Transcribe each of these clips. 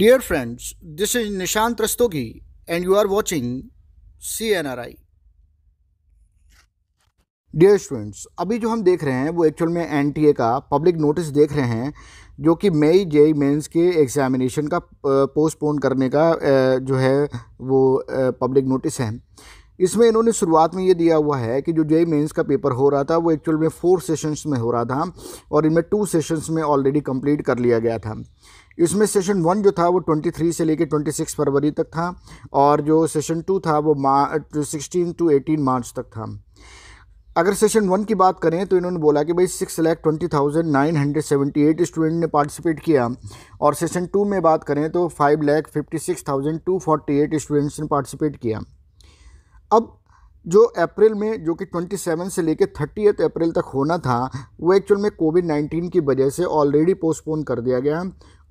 Dear friends, this and you are watching C N R I dear students अभी जो हम देख रहे हैं वो एक्चुअल में एनटीए का पब्लिक नोटिस देख रहे हैं जो कि मई जेई मेंस के एग्ज़ामिनेशन का पोस्टपोन करने का जो है वो पब्लिक नोटिस है इसमें इन्होंने शुरुआत में ये दिया हुआ है कि जो जय मेंस का पेपर हो रहा था वो एक्चुअल में फोर सेशंस में हो रहा था और इनमें टू सेशंस में ऑलरेडी कंप्लीट कर लिया गया था इसमें सेशन वन जो था वो 23 से लेकर 26 फरवरी तक था और जो सेशन टू था वो सिक्सटीन टू एटीन मार्च तक था अगर सेशन वन की बात करें तो इन्होंने बोला कि भाई six lakh twenty thousand nine hundred seventy eight student ने पार्टिसिपेट किया और सेशन टू में बात करें तो five lakh fifty six thousand two forty eight students ने पार्टिसिपेट किया अब जो अप्रैल में जो कि 27 से लेकर थर्टी अप्रैल तक होना था वो एक्चुअल में कोविड 19 की वजह से ऑलरेडी पोस्टपोन कर दिया गया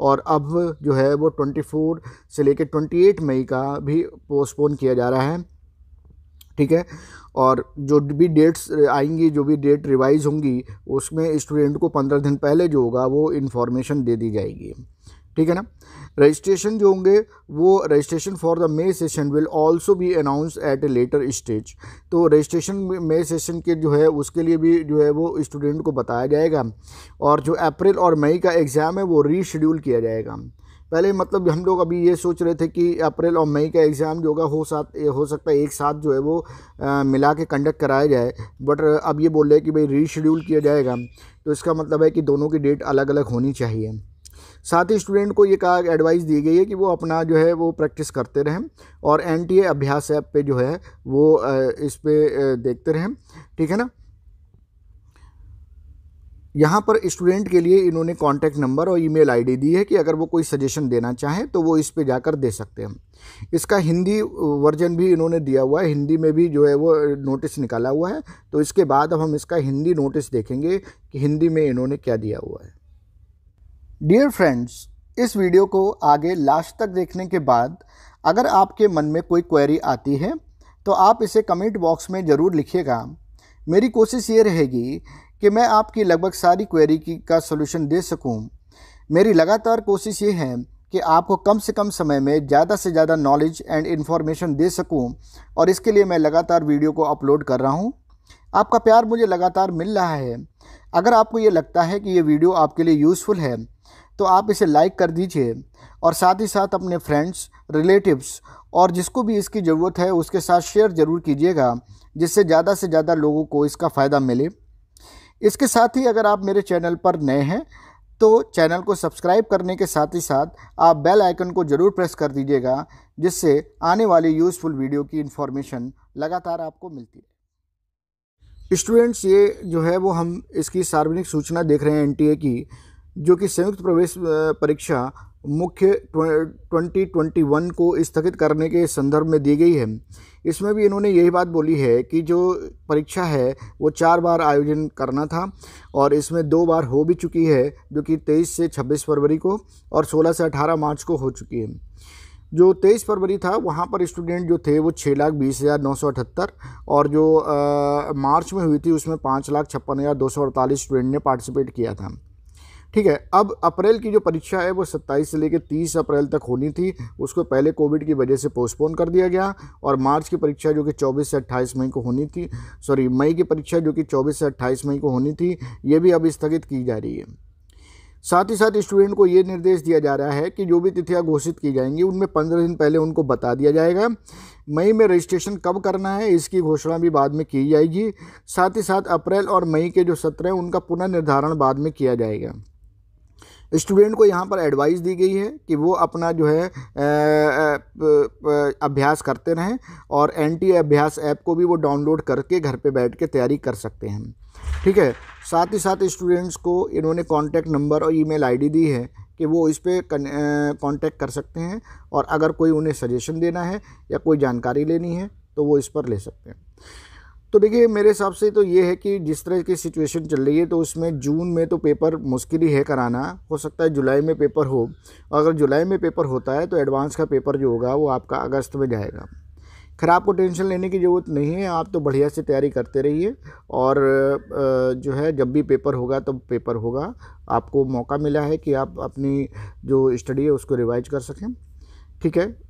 और अब जो है वो 24 से लेकर 28 मई का भी पोस्टपोन किया जा रहा है ठीक है और जो भी डेट्स आएंगी जो भी डेट रिवाइज़ होंगी उसमें स्टूडेंट को पंद्रह दिन पहले जो होगा वो इन्फॉर्मेशन दे दी जाएगी ठीक है ना रजिस्ट्रेशन जो होंगे वो registration for the May session will also be announce at a later stage तो रजिस्ट्रेशन मे सेशन के जो है उसके लिए भी जो है वो स्टूडेंट को बताया जाएगा और जो अप्रैल और मई का एग्ज़ाम है वो रीशेड्यूल किया जाएगा पहले मतलब हम लोग अभी ये सोच रहे थे कि अप्रैल और मई का एग्ज़ाम जो होगा हो साथ हो सकता है एक साथ जो है वो आ, मिला के कंडक्ट कराया जाए बट अब ये बोल रहे हैं कि भाई रीशेड्यूल किया जाएगा तो इसका मतलब है कि दोनों की डेट अलग अलग होनी चाहिए साथ ही स्टूडेंट को ये कहा एडवाइस दी गई है कि वो अपना जो है वो प्रैक्टिस करते रहें और एन अभ्यास ऐप पे जो है वो इस पर देखते रहें ठीक है ना यहाँ पर स्टूडेंट के लिए इन्होंने कॉन्टैक्ट नंबर और ईमेल आईडी दी है कि अगर वो कोई सजेशन देना चाहें तो वो इस पे जाकर दे सकते हैं इसका हिंदी वर्जन भी इन्होंने दिया हुआ है हिंदी में भी जो है वो नोटिस निकाला हुआ है तो इसके बाद अब हम इसका हिंदी नोटिस देखेंगे कि हिंदी में इन्होंने क्या दिया हुआ है डियर फ्रेंड्स इस वीडियो को आगे लास्ट तक देखने के बाद अगर आपके मन में कोई क्वेरी आती है तो आप इसे कमेंट बॉक्स में ज़रूर लिखिएगा मेरी कोशिश ये रहेगी कि मैं आपकी लगभग सारी क्वेरी की का सोल्यूशन दे सकूं। मेरी लगातार कोशिश ये है कि आपको कम से कम समय में ज़्यादा से ज़्यादा नॉलेज एंड इन्फॉर्मेशन दे सकूं और इसके लिए मैं लगातार वीडियो को अपलोड कर रहा हूं। आपका प्यार मुझे लगातार मिल रहा है अगर आपको ये लगता है कि ये वीडियो आपके लिए यूज़फुल है तो आप इसे लाइक कर दीजिए और साथ ही साथ अपने फ्रेंड्स रिलेटिव्स और जिसको भी इसकी ज़रूरत है उसके साथ शेयर ज़रूर कीजिएगा जिससे ज़्यादा से ज़्यादा लोगों को इसका फ़ायदा मिले इसके साथ ही अगर आप मेरे चैनल पर नए हैं तो चैनल को सब्सक्राइब करने के साथ ही साथ आप बेल आइकन को ज़रूर प्रेस कर दीजिएगा जिससे आने वाली यूज़फुल वीडियो की इन्फॉर्मेशन लगातार आपको मिलती है स्टूडेंट्स ये जो है वो हम इसकी सार्वजनिक सूचना देख रहे हैं एनटीए की जो कि संयुक्त प्रवेश परीक्षा मुख्य 2021 को स्थगित करने के संदर्भ में दी गई है इसमें भी इन्होंने यही बात बोली है कि जो परीक्षा है वो चार बार आयोजन करना था और इसमें दो बार हो भी चुकी है जो कि 23 से 26 फरवरी को और 16 से 18 मार्च को हो चुकी है जो तेईस फरवरी था वहाँ पर स्टूडेंट जो थे वो छः लाख बीस हज़ार नौ सौ अठहत्तर और जो आ, मार्च में हुई थी उसमें पाँच लाख छप्पन हज़ार दो सौ अड़तालीस स्टूडेंट ने पार्टिसिपेट किया था ठीक है अब अप्रैल की जो परीक्षा है वो 27 से लेकर 30 अप्रैल तक होनी थी उसको पहले कोविड की वजह से पोस्टपोन कर दिया गया और मार्च की परीक्षा जो कि 24 से 28 मई को होनी थी सॉरी मई की परीक्षा जो कि 24 से 28 मई को होनी थी ये भी अब स्थगित की जा रही है साथ ही साथ स्टूडेंट को ये निर्देश दिया जा रहा है कि जो भी तिथियां घोषित की जाएंगी उनमें पंद्रह दिन पहले उनको बता दिया जाएगा मई में रजिस्ट्रेशन कब करना है इसकी घोषणा भी बाद में की जाएगी साथ ही साथ अप्रैल और मई के जो सत्र हैं उनका पुनर्निर्धारण बाद में किया जाएगा स्टूडेंट को यहाँ पर एडवाइस दी गई है कि वो अपना जो है अभ्यास करते रहें और एंटी अभ्यास ऐप को भी वो डाउनलोड करके घर पे बैठ के तैयारी कर सकते हैं ठीक है साथ ही साथ स्टूडेंट्स को इन्होंने कॉन्टैक्ट नंबर और ईमेल आईडी दी है कि वो इस पर कॉन्टैक्ट कर सकते हैं और अगर कोई उन्हें सजेशन देना है या कोई जानकारी लेनी है तो वो इस पर ले सकते हैं तो देखिए मेरे हिसाब से तो ये है कि जिस तरह की सिचुएशन चल रही है तो उसमें जून में तो पेपर मुश्किल ही है कराना हो सकता है जुलाई में पेपर हो और अगर जुलाई में पेपर होता है तो एडवांस का पेपर जो होगा वो आपका अगस्त में जाएगा खैर आपको टेंशन लेने की ज़रूरत नहीं है आप तो बढ़िया से तैयारी करते रहिए और जो है जब भी पेपर होगा तब तो पेपर होगा आपको मौका मिला है कि आप अपनी जो स्टडी है उसको रिवाइज कर सकें ठीक है